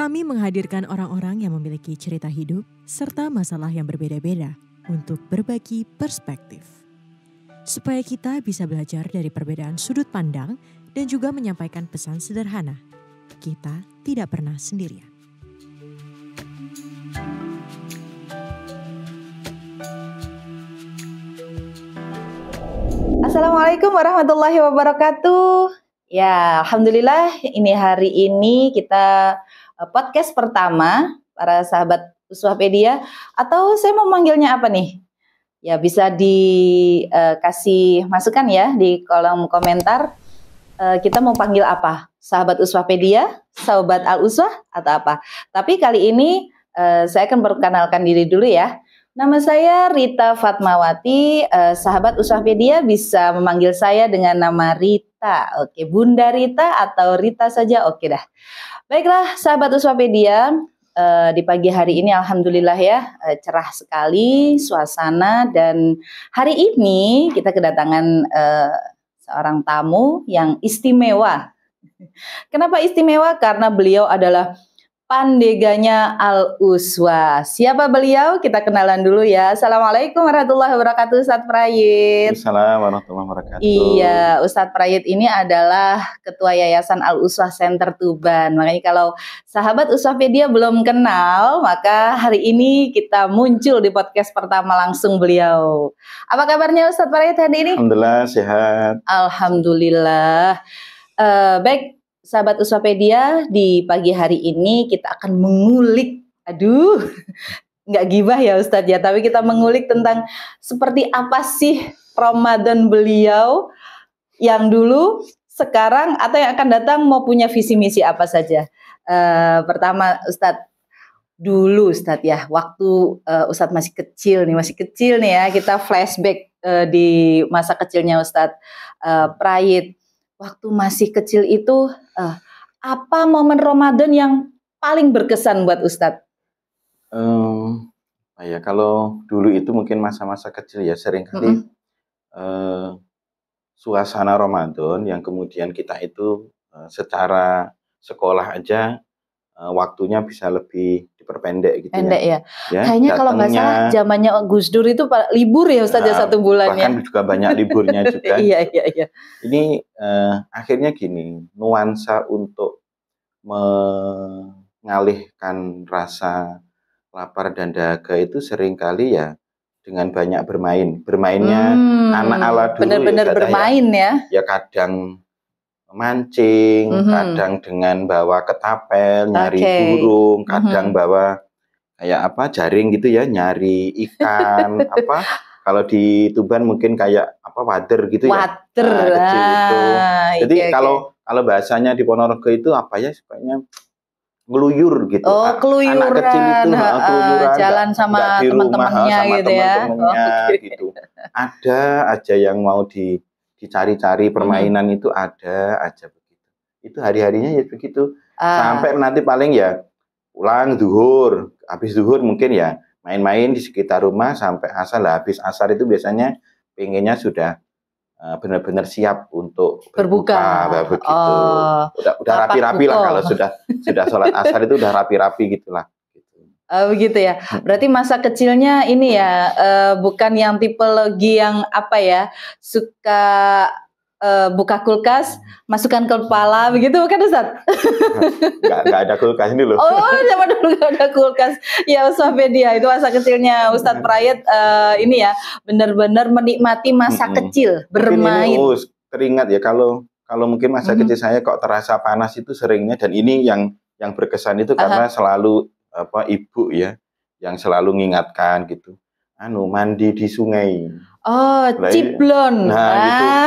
Kami menghadirkan orang-orang yang memiliki cerita hidup serta masalah yang berbeda-beda untuk berbagi perspektif. Supaya kita bisa belajar dari perbedaan sudut pandang dan juga menyampaikan pesan sederhana. Kita tidak pernah sendirian. Assalamualaikum warahmatullahi wabarakatuh. Ya, alhamdulillah ini hari ini kita Eh, podcast pertama para sahabat Uswapedia atau saya mau manggilnya apa nih? Ya bisa dikasih eh, uh, masukan ya di kolom komentar uh, kita mau panggil apa? Sahabat Uswapedia, sahabat Al Uswah atau apa? Tapi kali ini uh, saya akan perkenalkan diri dulu ya. Nama saya Rita Fatmawati, eh, sahabat Uswapedia bisa memanggil saya dengan nama Rita. Oke, Bunda Rita atau Rita saja oke dah. Baiklah, sahabat Uswapedia, eh, di pagi hari ini alhamdulillah ya eh, cerah sekali suasana dan hari ini kita kedatangan eh, seorang tamu yang istimewa. Kenapa istimewa? Karena beliau adalah Pandeganya Al Uswa. Siapa beliau? Kita kenalan dulu ya. Assalamualaikum warahmatullahi wabarakatuh Ustadz Prayit. Assalamualaikum warahmatullahi wabarakatuh. Iya, Ustadz Prayit ini adalah Ketua Yayasan Al Uswa Center Tuban. Makanya kalau sahabat Uswapedia belum kenal, maka hari ini kita muncul di podcast pertama langsung beliau. Apa kabarnya Ustadz Prayit hari ini? Alhamdulillah sehat. Alhamdulillah. Uh, baik, Sahabat Uswapedia, di pagi hari ini kita akan mengulik, aduh, nggak gibah ya Ustadz ya, tapi kita mengulik tentang seperti apa sih Ramadan beliau yang dulu, sekarang, atau yang akan datang mau punya visi misi apa saja. Uh, pertama Ustadz, dulu Ustadz ya, waktu uh, Ustadz masih kecil nih, masih kecil nih ya, kita flashback uh, di masa kecilnya Ustadz uh, Prayit waktu masih kecil itu uh, apa momen Ramadan yang paling berkesan buat Ustadz? Um, ya kalau dulu itu mungkin masa-masa kecil ya seringkali mm -hmm. uh, suasana Ramadan yang kemudian kita itu uh, secara sekolah aja Eh, waktunya bisa lebih diperpendek gitu ya. Pendek ya. ya. Kayaknya kalau nggak salah zamannya Gus Dur itu libur ya Ustaz ya ah, satu bulan Bahkan ya. juga banyak liburnya juga. iya iya iya. Ini uh, akhirnya gini, nuansa untuk mengalihkan rasa lapar dan dahaga itu seringkali ya dengan banyak bermain. Bermainnya hmm, anak ala dulu ya, Benar-benar ya, bermain ya. Ya kadang mancing, mm -hmm. kadang dengan bawa ketapel, nyari okay. burung, mhm. kadang mm -hmm. bawa kayak apa jaring gitu ya, nyari ikan apa. Kalau di Tuban mungkin kayak apa wader gitu ya. Wader nah, kecil itu. Ah, Jadi okay, iya, kalau okay. kalau bahasanya di Ponorogo itu apa ya sukanya ngeluyur gitu. Oh, keluyuran. Anak kecil itu uh, keluyuran. Jalan gak, sama teman-temannya gitu ya. oh, okay. gitu. Ada aja yang mau di dicari-cari mhm. permainan hmm. itu ada aja begitu. Itu hari-harinya ya begitu. Ah. Sampai nanti paling ya pulang duhur, habis duhur mungkin ya main-main di sekitar rumah sampai asal lah. Habis asar itu biasanya pengennya sudah eh, benar-benar siap untuk berbuka, berbuka begitu. Oh, udah udah rapi-rapi lah kalau sudah sudah sholat asar itu udah rapi-rapi gitulah. Uh, begitu ya. Hmm. Berarti masa kecilnya ini ya uh, bukan yang tipe lagi yang apa ya suka uh, buka kulkas masukkan ke kepala begitu bukan Ustaz? Gak, gak ada kulkas ini loh Oh, oh zaman dulu gak ada kulkas. Ya Ustaz dia itu masa kecilnya Ustaz hmm. Prayet uh, ini ya benar-benar menikmati masa -hmm. kecil bermain. ini, oh, teringat ya kalau kalau mungkin masa -hmm. kecil saya kok terasa panas itu seringnya dan ini yang yang berkesan itu karena uh -huh. selalu apa ibu ya yang selalu mengingatkan gitu anu mandi di sungai oh Lai, iya. ciplon nah ah.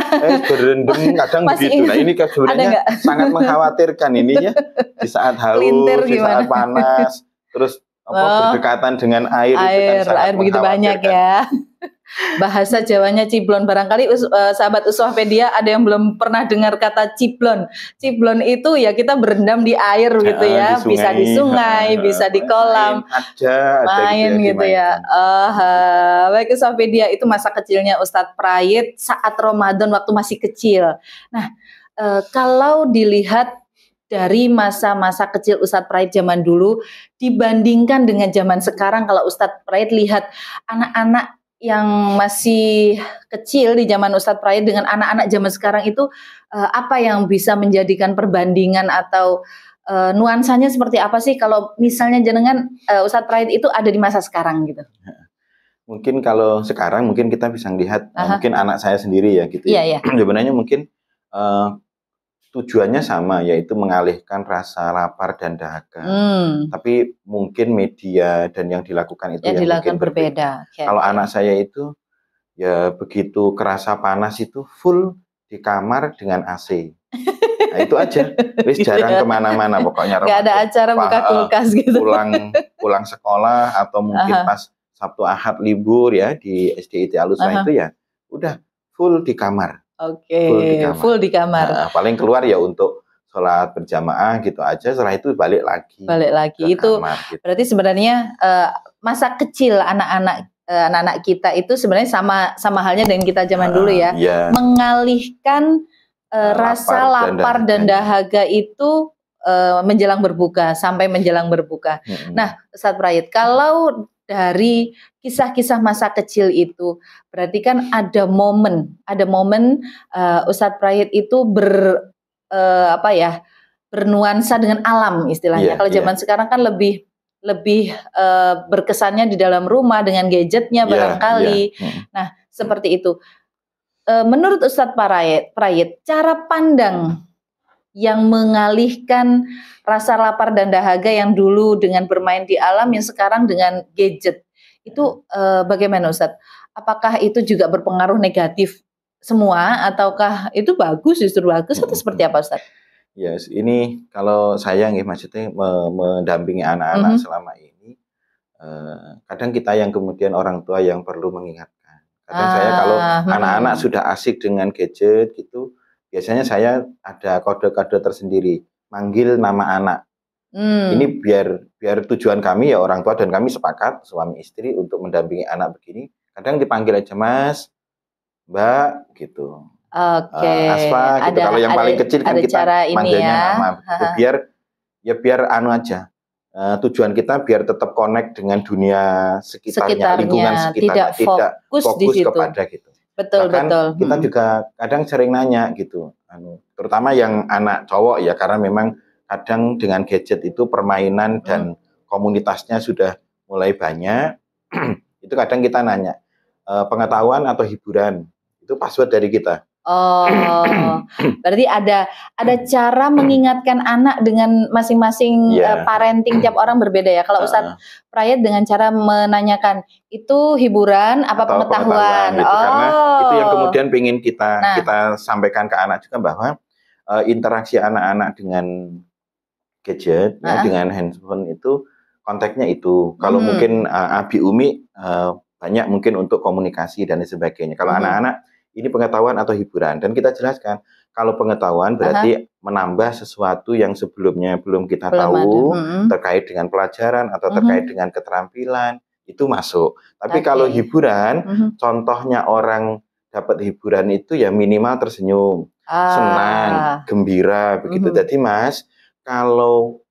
itu eh, berendam kadang Mas begitu nah ini kesulitannya sangat mengkhawatirkan ini ya di saat haus di saat panas terus apa oh, berdekatan dengan air, air itu kan air begitu banyak ya bahasa Jawanya ciblon. Barangkali uh, sahabat Uswahpedia ada yang belum pernah dengar kata ciblon. Ciblon itu ya kita berendam di air gitu ah, ya, di bisa di sungai, uh, bisa di kolam, main, ada, ada main gitu, gitu ya. Uh, uh, baik Uswahpedia itu masa kecilnya Ustadz Prayit saat Ramadan waktu masih kecil. Nah, uh, kalau dilihat dari masa-masa kecil Ustadz Prayit zaman dulu dibandingkan dengan zaman sekarang kalau Ustadz Prayit lihat anak-anak yang masih kecil di zaman Ustadz Prayit dengan anak-anak zaman sekarang itu uh, apa yang bisa menjadikan perbandingan atau uh, nuansanya seperti apa sih kalau misalnya jenengan uh, Ustadz Prayit itu ada di masa sekarang gitu? Mungkin kalau sekarang mungkin kita bisa melihat uh -huh. mungkin anak saya sendiri ya gitu. Ya. Iya, yeah, iya. Yeah. Sebenarnya mungkin uh, tujuannya sama yaitu mengalihkan rasa lapar dan dahaga. Hmm. Tapi mungkin media dan yang dilakukan itu yang, yang dilakukan berbeda. berbeda. Kalau anak saya itu ya begitu kerasa panas itu full di kamar dengan AC. Nah, itu aja. Wis gitu jarang ya. kemana-mana pokoknya. Gak ada acara buka kulkas gitu. Pulang pulang sekolah atau mungkin Aha. pas Sabtu Ahad libur ya di SDIT Alusa itu ya udah full di kamar Oke, okay. full di kamar. Full di kamar. Nah, paling keluar ya untuk sholat berjamaah gitu aja setelah itu balik lagi balik lagi itu gitu. berarti sebenarnya uh, masa kecil anak-anak uh, anak-anak kita itu sebenarnya sama sama halnya dengan kita zaman uh, dulu ya iya. mengalihkan uh, lapar, rasa lapar dan, dan dahaga itu uh, menjelang berbuka sampai menjelang berbuka. Hmm. Nah, saat Prayit, kalau dari kisah-kisah masa kecil itu. Berarti kan ada momen, ada momen uh, Ustadz Prayit itu ber uh, apa ya bernuansa dengan alam istilahnya. Yeah, Kalau iya. zaman yeah. sekarang kan lebih lebih uh, berkesannya di dalam rumah dengan gadgetnya iya, barangkali. Yeah, hmm. Nah seperti itu. Uh, menurut Ustadz Prayit, Prayit cara pandang yang mengalihkan rasa lapar dan dahaga yang dulu dengan bermain di alam yang sekarang dengan gadget. Itu eh, bagaimana Ustadz? Apakah itu juga berpengaruh negatif semua ataukah itu bagus justru bagus atau seperti apa Ustadz? Yes, ini kalau saya nggih maksudnya mendampingi anak-anak mm -hmm. selama ini eh, kadang kita yang kemudian orang tua yang perlu mengingatkan. Kadang ah, saya kalau mm-hmm. anak-anak hmm. sudah asik dengan gadget gitu biasanya saya ada kode-kode tersendiri manggil nama anak hmm. ini biar biar tujuan kami ya orang tua dan kami sepakat suami istri untuk mendampingi anak begini kadang dipanggil aja mas mbak gitu Okay. Uh, eh, aspa gitu. ada, gitu. Kalau yang ada, paling kecil kan kita cara ya. nama. Gitu. Ya biar ya biar anu aja. Uh, tujuan kita biar tetap connect dengan dunia sekitarnya, sekitarnya lingkungan sekitarnya, tidak, tidak fokus, fokus di situ. kepada gitu. Betul, Bahkan betul. Kita hmm. juga kadang sering nanya gitu, anu, terutama yang anak cowok ya karena memang kadang dengan gadget itu permainan hmm. dan komunitasnya sudah mulai banyak. itu kadang kita nanya e, pengetahuan atau hiburan itu password dari kita. Oh, berarti ada ada cara mengingatkan anak dengan masing-masing yeah. Iya. parenting tiap orang berbeda ya. Kalau Ustadz uh, Prayet dengan cara menanyakan itu hiburan apa atau pengetahuan? pengetahuan gitu. oh, itu yang oh. kemudian ingin kita nah. kita sampaikan ke anak juga bahwa uh, interaksi anak-anak dengan gadget, uh ya, dengan handphone itu konteksnya itu. Kalau hmm. mungkin uh, Abi Umi uh, banyak mungkin untuk komunikasi dan sebagainya. Kalau hmm. anak-anak hmm ini pengetahuan atau hiburan dan kita jelaskan kalau pengetahuan berarti -huh. menambah sesuatu yang sebelumnya belum kita belum tahu hmm. terkait dengan pelajaran atau mm-hmm. terkait hmm. dengan keterampilan itu masuk. Tapi okay. kalau hiburan hmm. contohnya orang dapat hiburan itu ya minimal tersenyum, ah. senang, gembira begitu. Hmm. Jadi Mas, kalau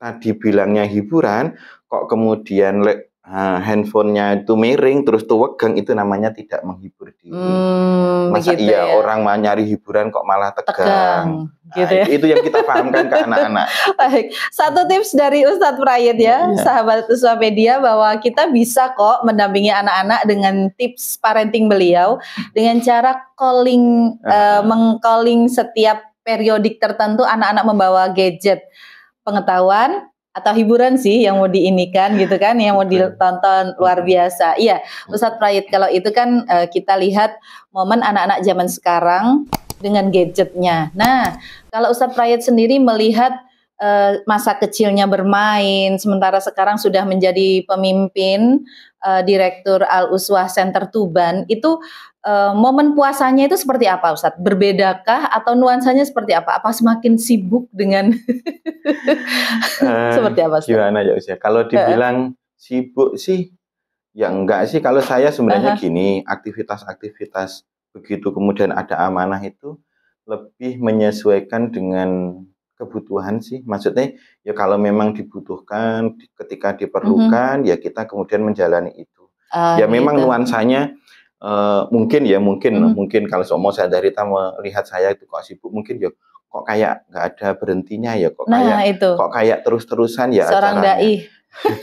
tadi bilangnya hiburan kok kemudian Ah, handphonenya itu miring terus tuh wegang itu namanya tidak menghibur diri. Hmm, Masa gitu iya ya? orang mau nyari hiburan kok malah tegang. tegang ah, gitu nah, ya? Itu yang kita pahamkan ke anak-anak. Baik. Satu tips dari Ustadz Prayet ya, ya, sahabat Uswa Media bahwa kita bisa kok mendampingi anak-anak dengan tips parenting beliau dengan cara calling uh mengcalling setiap periodik tertentu anak-anak membawa gadget pengetahuan atau hiburan sih yang mau diinikan gitu kan yang mau ditonton luar biasa iya Ustadz Prayit kalau itu kan uh, kita lihat momen anak-anak zaman sekarang dengan gadgetnya nah kalau Ustadz Prayit sendiri melihat uh, masa kecilnya bermain sementara sekarang sudah menjadi pemimpin uh, Direktur Al Uswah Center Tuban itu uh, momen puasanya itu seperti apa Ustadz? Berbedakah atau nuansanya seperti apa? Apa semakin sibuk dengan uh, seperti apa eh, Ustadz? Gimana ya Ustadz? Ya, kalau dibilang uh. sibuk sih ya enggak sih kalau saya sebenarnya uh -huh. gini, aktivitas-aktivitas begitu kemudian ada amanah itu lebih menyesuaikan dengan kebutuhan sih. Maksudnya ya kalau memang dibutuhkan ketika diperlukan mm-hmm. ya kita kemudian menjalani itu. Uh, ya memang itu. nuansanya uh, mungkin ya mungkin mm-hmm. mungkin kalau semua tahu melihat saya itu kok sibuk mungkin ya kok kayak nggak ada berhentinya ya kok nah, kayak itu. kok kayak terus-terusan ya seorang acaranya. dai.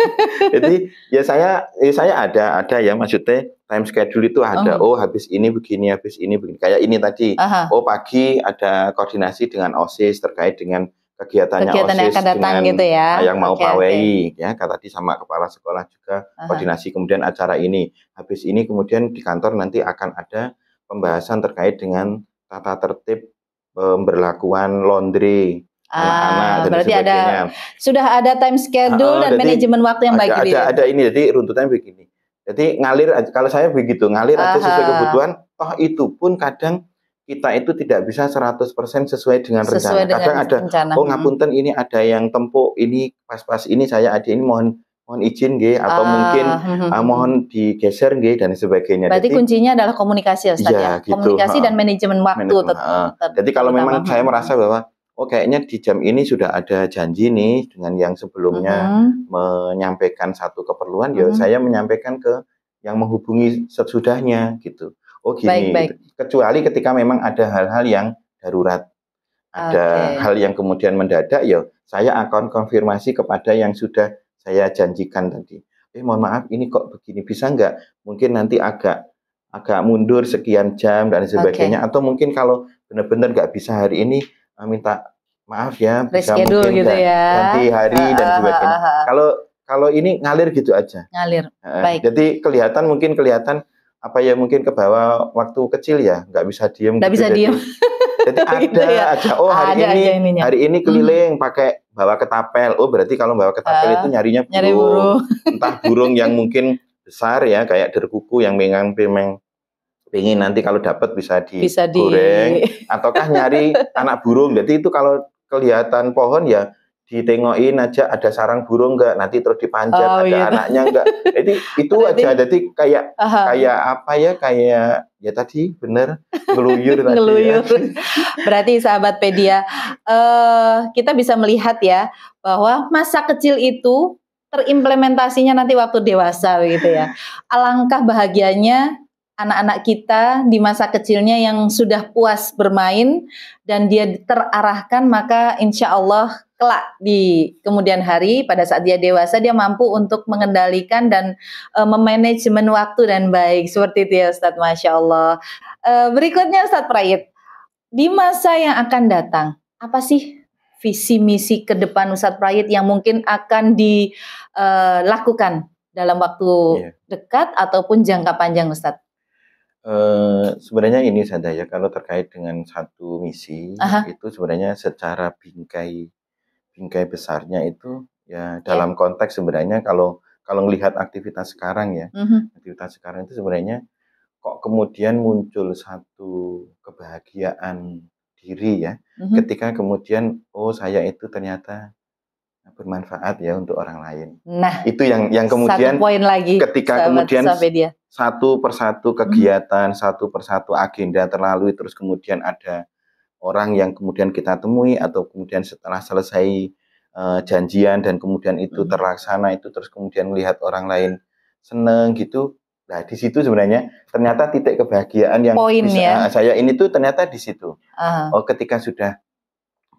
Jadi ya saya ya saya ada ada ya maksudnya time schedule itu ada uh oh habis ini begini habis ini begini kayak ini tadi uh oh pagi ada koordinasi dengan OSIS terkait dengan kegiatannya kegiatan OSIS yang akan datang dengan gitu ya yang mau okay, pawai okay. ya kata tadi sama kepala sekolah juga uh koordinasi kemudian acara ini habis ini kemudian di kantor nanti akan ada pembahasan terkait dengan tata tertib eh, pemberlakuan laundry Ah, anak -anak, berarti ada sudah ada time ah, ah, schedule oh, dan manajemen waktu yang baik ada, gitu ya? Ada, ada ini jadi runtutannya begini. Jadi ngalir Kalau saya begitu, ngalir Aha. aja sesuai kebutuhan. Toh itu pun kadang kita itu tidak bisa 100% sesuai dengan sesuai rencana. Dengan kadang ada rencana. oh hmm. ngapunten ini ada yang tempuk ini pas-pas ini saya ada ini mohon mohon izin nggih atau ah, mungkin hmm, uh, mohon digeser nggih dan sebagainya. Berarti Jadi, kuncinya adalah komunikasi ya. ya? Gitu, komunikasi uh, dan manajemen waktu. Manajemen, uh, Jadi kalau memang saya merasa bahwa oh kayaknya di jam ini sudah ada janji nih dengan yang sebelumnya mm-hmm. menyampaikan satu keperluan ya, mm-hmm. ya saya menyampaikan ke yang menghubungi sesudahnya gitu. Oh gini. Baik, baik. Gitu. Kecuali ketika memang ada hal-hal yang darurat. Ada okay. hal yang kemudian mendadak ya saya akan konfirmasi kepada yang sudah saya janjikan tadi. Eh mohon maaf ini kok begini bisa nggak? Mungkin nanti agak agak mundur sekian jam dan sebagainya okay. atau mungkin kalau benar-benar nggak bisa hari ini eh, minta maaf ya bisa Reschedule mungkin gitu ya. nanti hari dan sebagainya. kalau kalau ini ngalir gitu aja. Ngalir. Baik. Jadi kelihatan mungkin kelihatan apa ya mungkin ke bawah waktu kecil ya nggak bisa diem. Nggak gitu. bisa diem. Jadi gitu ada gitu ya. aja. Oh hari ada ini hari ini hmm. keliling hmm. pakai bawa ketapel. Oh berarti kalau bawa ketapel uh, itu nyarinya burung. Nyari burung. Entah burung yang mungkin besar ya kayak derkuku yang memang memang pingin nanti kalau dapat bisa digoreng bisa di... ataukah nyari anak burung. Jadi itu kalau kelihatan pohon ya ditengokin aja ada sarang burung enggak nanti terus dipanjat oh, ada iya. anaknya enggak jadi itu nanti, aja jadi kayak uh, kayak apa ya kayak ya tadi bener ngeluyur tadi ya. ngeluyur ya. berarti sahabat pedia uh, kita bisa melihat ya bahwa masa kecil itu terimplementasinya nanti waktu dewasa gitu ya alangkah bahagianya anak-anak kita di masa kecilnya yang sudah puas bermain dan dia terarahkan maka insya Allah kelak di kemudian hari pada saat dia dewasa dia mampu untuk mengendalikan dan uh, memanajemen waktu dan baik seperti itu ya Ustadz Masya Allah uh, berikutnya Ustadz Prayit di masa yang akan datang apa sih visi misi ke depan Ustadz Prayit yang mungkin akan dilakukan eh, dalam waktu yeah. dekat ataupun jangka panjang Ustadz Eh, sebenarnya ini saja ya kalau terkait dengan satu misi Aha. itu sebenarnya secara bingkai bingkai besarnya itu ya dalam konteks sebenarnya kalau kalau melihat aktivitas sekarang ya uh mhm. -huh. aktivitas sekarang itu sebenarnya kok kemudian muncul satu kebahagiaan diri ya uh mhm. -huh. ketika kemudian oh saya itu ternyata bermanfaat ya untuk orang lain. Nah, itu yang yang kemudian satu poin lagi ketika kemudian dia satu persatu hmm. kegiatan, hmm. satu persatu agenda terlalu terus kemudian ada orang yang kemudian kita temui atau kemudian setelah selesai uh, janjian dan kemudian itu hmm. terlaksana itu terus kemudian melihat orang lain seneng gitu. Nah, di situ sebenarnya ternyata titik kebahagiaan yang Poin, bisa ya? Ah, saya ini tuh ternyata di situ. Uh. Oh, ketika sudah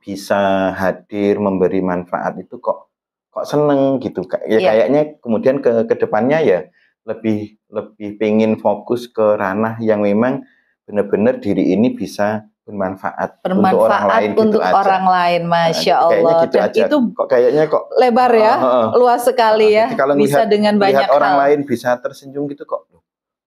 bisa hadir memberi manfaat itu kok kok seneng gitu. Ya, yeah. kayaknya kemudian ke kedepannya ya lebih lebih pengen fokus ke ranah yang memang benar-benar diri ini bisa bermanfaat, bermanfaat untuk orang lain gitu untuk gitu orang aja. lain nah, masya nah, Allah gitu aja. itu kok kayaknya kok lebar ya uh, uh, luas sekali uh, ya kalau bisa lihat, dengan banyak lihat orang hal. lain bisa tersenyum gitu kok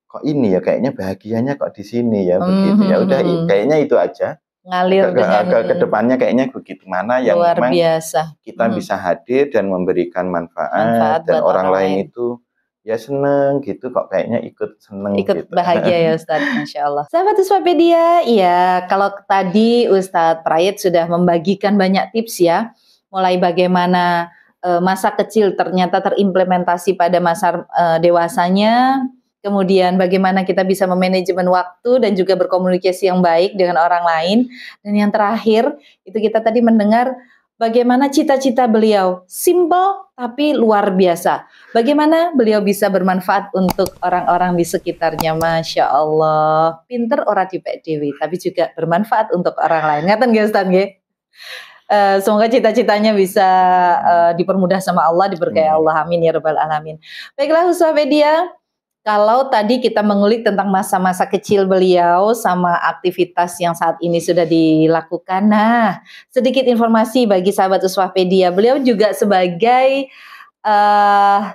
kok ini ya kayaknya bahagianya kok di sini ya mm -hmm. begitu ya udah mhm, mhm. kayaknya itu aja ngalir ke, dengan ke, ke depannya kayaknya begitu mana yang luar memang biasa. kita hmm. bisa hadir dan memberikan manfaat, manfaat dan orang, orang lain itu ya seneng gitu kok kayaknya ikut seneng ikut gitu. bahagia ya Ustadz Masya Allah sahabat Uswapedia ya kalau tadi Ustadz Prayit sudah membagikan banyak tips ya mulai bagaimana e, masa kecil ternyata terimplementasi pada masa e, dewasanya kemudian bagaimana kita bisa memanajemen waktu dan juga berkomunikasi yang baik dengan orang lain dan yang terakhir itu kita tadi mendengar bagaimana cita-cita beliau. Simple tapi luar biasa. Bagaimana beliau bisa bermanfaat untuk orang-orang di sekitarnya. Masya Allah. Pinter orang di dewi, tapi juga bermanfaat untuk orang lain. Ngerti gak Ustaz Uh, eh, semoga cita-citanya bisa uh, dipermudah sama Allah, diberkahi Allah. Amin ya rabbal alamin. Baiklah Ustaz Media, kalau tadi kita mengulik tentang masa-masa kecil beliau sama aktivitas yang saat ini sudah dilakukan. Nah, sedikit informasi bagi sahabat Uswapedia. Beliau juga sebagai uh,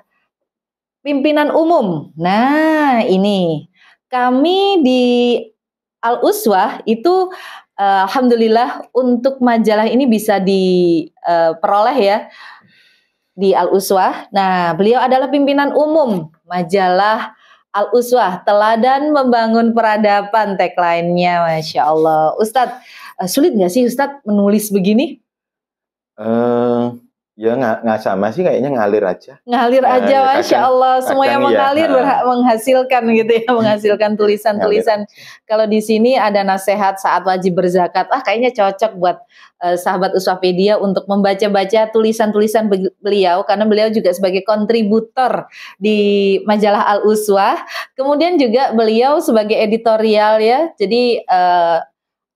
pimpinan umum. Nah, ini kami di Al Uswah itu uh, alhamdulillah untuk majalah ini bisa diperoleh eh, uh, ya di Al Uswah. Nah, beliau adalah pimpinan umum majalah Al Uswah, teladan membangun peradaban tagline-nya, masya Allah. Ustadz, eh, sulit nggak sih Ustadz menulis begini? Uh, Ya nggak sama sih kayaknya ngalir aja. Ngalir nah, aja, ya, masya Allah. Semua yang iya. mengalir ya, menghasilkan gitu ya, menghasilkan tulisan-tulisan. Kalau di sini ada nasihat saat wajib berzakat, ah kayaknya cocok buat eh, sahabat uswafedia untuk membaca-baca tulisan-tulisan beliau karena beliau juga sebagai kontributor di majalah Al Uswah. Kemudian juga beliau sebagai editorial ya, jadi eh,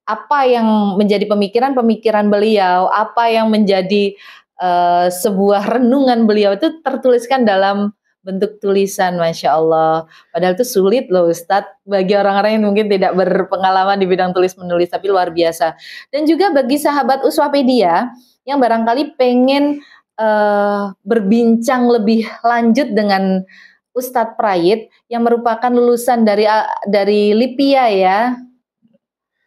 apa yang menjadi pemikiran-pemikiran beliau, apa yang menjadi uh, sebuah renungan beliau itu tertuliskan dalam bentuk tulisan Masya Allah. Padahal itu sulit loh Ustadz bagi orang-orang yang mungkin tidak berpengalaman di bidang tulis-menulis tapi luar biasa. Dan juga bagi sahabat Uswapedia yang barangkali pengen uh, berbincang lebih lanjut dengan Ustadz Prayit yang merupakan lulusan dari eh, dari Lipia ya.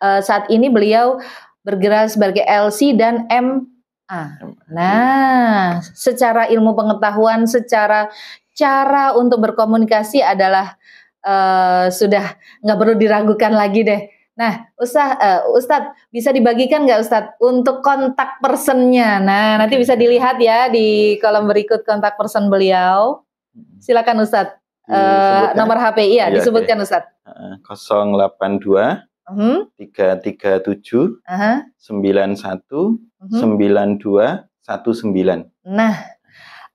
Uh, saat ini beliau bergerak sebagai LC dan M Ah, nah, secara ilmu pengetahuan, secara cara untuk berkomunikasi adalah uh, sudah nggak perlu diragukan lagi deh. Nah, usah, uh, eh, Ustadz bisa dibagikan nggak Ustadz untuk kontak personnya? Nah, nanti bisa dilihat ya di kolom berikut kontak person beliau. Hmm. Silakan Ustadz. Uh, eh, nomor HP iya, ya, disebutkan okay. Heeh. Uh, 082 uh -huh. 337 uh -huh. 91 Mm-hmm. sembilan dua satu sembilan. Nah,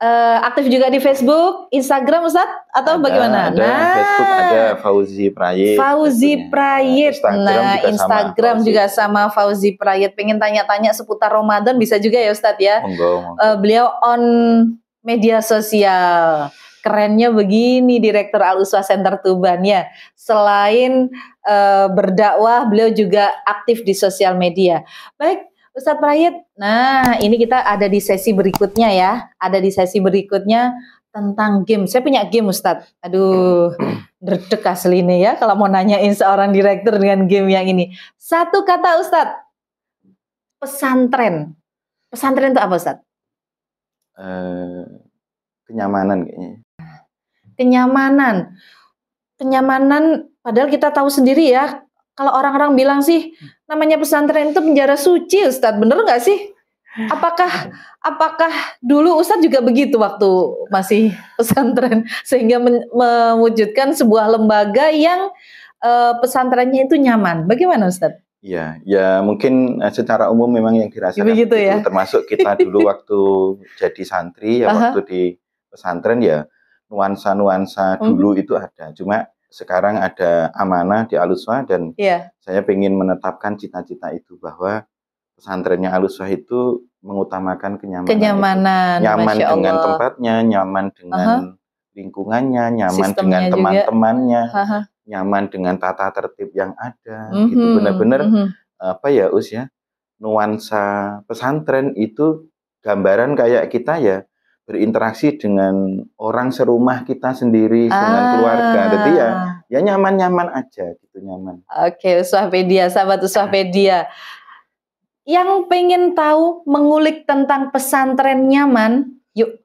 uh, aktif juga di Facebook, Instagram Ustaz atau ada, bagaimana? Ada, nah, Facebook ada Fauzi Prayit. Fauzi Prayit. Prayit. Nah, Instagram nah, juga Instagram sama juga sama Fauzi Prayit. Pengen tanya-tanya seputar Ramadan bisa juga ya Ustaz ya. Monggo, monggo. Uh, beliau on media sosial. Kerennya begini Direktur Al Uswa Center Tuban ya. Selain uh, berdakwah, beliau juga aktif di sosial media. Baik, Ustadz Prayit, nah ini kita ada di sesi berikutnya ya, ada di sesi berikutnya tentang game. Saya punya game Ustadz, aduh derdek asli ini ya kalau mau nanyain seorang direktur dengan game yang ini. Satu kata Ustadz, pesantren. Pesantren itu apa Ustadz? Eh, kenyamanan kayaknya. Kenyamanan. Kenyamanan, padahal kita tahu sendiri ya, kalau orang-orang bilang sih namanya pesantren itu penjara suci Ustadz, bener gak sih? Apakah apakah dulu Ustadz juga begitu waktu masih pesantren sehingga men, mewujudkan sebuah lembaga yang uh, pesantrennya itu nyaman? Bagaimana Ustadz? Ya, ya mungkin eh, secara umum memang yang dirasakan Begitu ya? ya? termasuk kita dulu waktu jadi santri ya uh -huh. waktu di pesantren ya nuansa-nuansa dulu uh mhm. -huh. itu ada. Cuma sekarang ada amanah di Aluswa dan yeah. saya ingin menetapkan cita-cita itu bahwa pesantrennya Aluswa itu mengutamakan kenyamanan, kenyamanan itu. nyaman Masya dengan Allah. tempatnya, nyaman dengan uh -huh. lingkungannya, nyaman Sistemnya dengan teman-temannya, uh -huh. nyaman dengan tata tertib yang ada, mm -hmm. gitu benar-benar mm -hmm. apa ya us ya nuansa pesantren itu gambaran kayak kita ya berinteraksi dengan orang serumah kita sendiri ah. dengan keluarga jadi ya ya nyaman-nyaman aja gitu nyaman oke okay, Uswahpedia sahabat Uswahpedia yang pengen tahu mengulik tentang pesantren nyaman yuk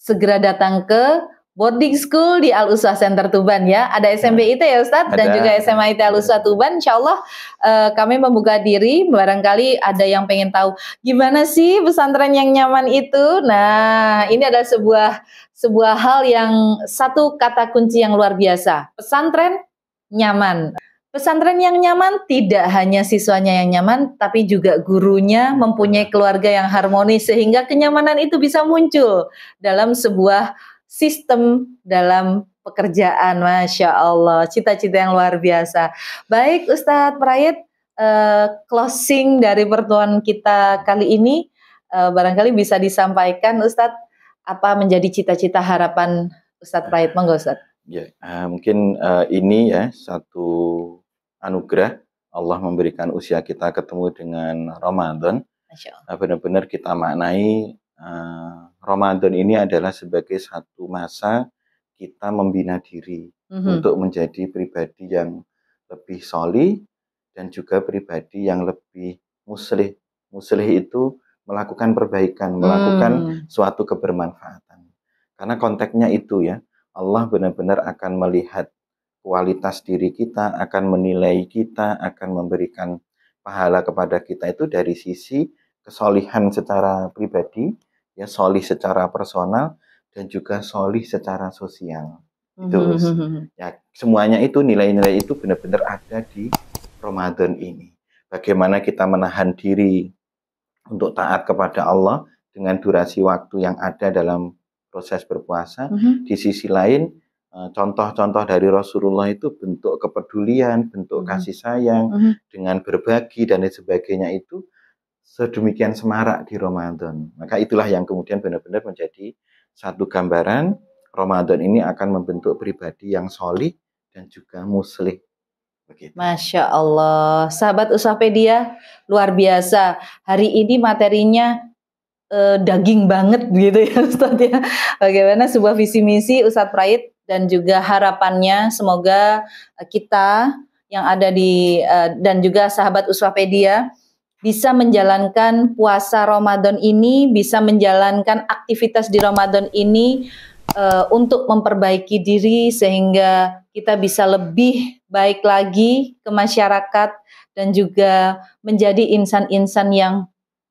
segera datang ke boarding school di Al Uswa Center Tuban ya. Ada hmm. SMP IT ya Ustadz ada. dan juga SMA IT Al Uswa iya. Tuban. Insya Allah uh, kami membuka diri. Barangkali ada yang pengen tahu gimana sih pesantren yang nyaman itu. Nah ini adalah sebuah sebuah hal yang satu kata kunci yang luar biasa. Pesantren nyaman. Pesantren yang nyaman tidak hanya siswanya yang nyaman, tapi juga gurunya mempunyai iya. keluarga yang harmonis sehingga kenyamanan itu bisa muncul dalam sebuah sistem dalam pekerjaan. Masya Allah, cita-cita yang luar biasa. Baik Ustadz Prayet, uh, eh, closing dari pertemuan kita kali ini uh, barangkali bisa disampaikan Ustadz apa menjadi cita-cita harapan Ustadz Prayet monggo Ustadz. Ya, uh, mungkin uh, ini ya satu anugerah Allah memberikan usia kita ketemu dengan Ramadan. Nah, benar-benar kita maknai Eh, Ramadan ini adalah sebagai satu masa kita membina diri mm-hmm. untuk menjadi pribadi yang lebih soli dan juga pribadi yang lebih muslih. Muslih itu melakukan perbaikan, melakukan mm. suatu kebermanfaatan. Karena konteksnya itu ya, Allah benar-benar akan melihat kualitas diri kita, akan menilai kita, akan memberikan pahala kepada kita itu dari sisi kesolihan secara pribadi, ya solih secara personal dan juga solih secara sosial itu mhm, mhm, mhm. ya semuanya itu nilai-nilai itu benar-benar ada di Ramadan ini bagaimana kita menahan diri untuk taat kepada Allah dengan durasi waktu yang ada dalam proses berpuasa mm-hmm. di sisi lain eh, contoh-contoh dari Rasulullah itu bentuk kepedulian, bentuk kasih sayang mm-hmm. dengan berbagi dan sebagainya itu sedemikian semarak di Ramadan. Maka itulah yang kemudian benar-benar menjadi satu gambaran Ramadan ini akan membentuk pribadi yang solid dan juga muslim. Begitu. Masya Allah, sahabat Usapedia luar biasa. Hari ini materinya eh, daging banget gitu ya Ustadz ya. Bagaimana sebuah visi misi Ustadz Prait dan juga harapannya semoga kita yang ada di eh, dan juga sahabat Uswapedia bisa menjalankan puasa Ramadan ini, bisa menjalankan aktivitas di Ramadan ini uh, untuk memperbaiki diri sehingga kita bisa lebih baik lagi ke masyarakat dan juga menjadi insan-insan yang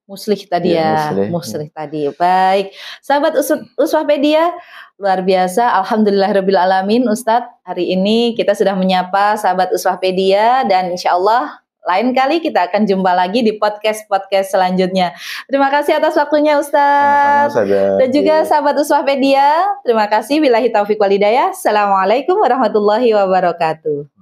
muslih tadi ya, ya. Muslih. muslih tadi. Baik, sahabat Uswahpedia, luar biasa. alhamdulillah rabbil alamin, Ustadz. Hari ini kita sudah menyapa sahabat Uswahpedia dan insya Allah lain kali kita akan jumpa lagi di podcast-podcast selanjutnya. Terima kasih atas waktunya Ustaz. Dan juga sahabat Uswahpedia, terima kasih. Bila Taufiq walidayah. Assalamualaikum warahmatullahi wabarakatuh.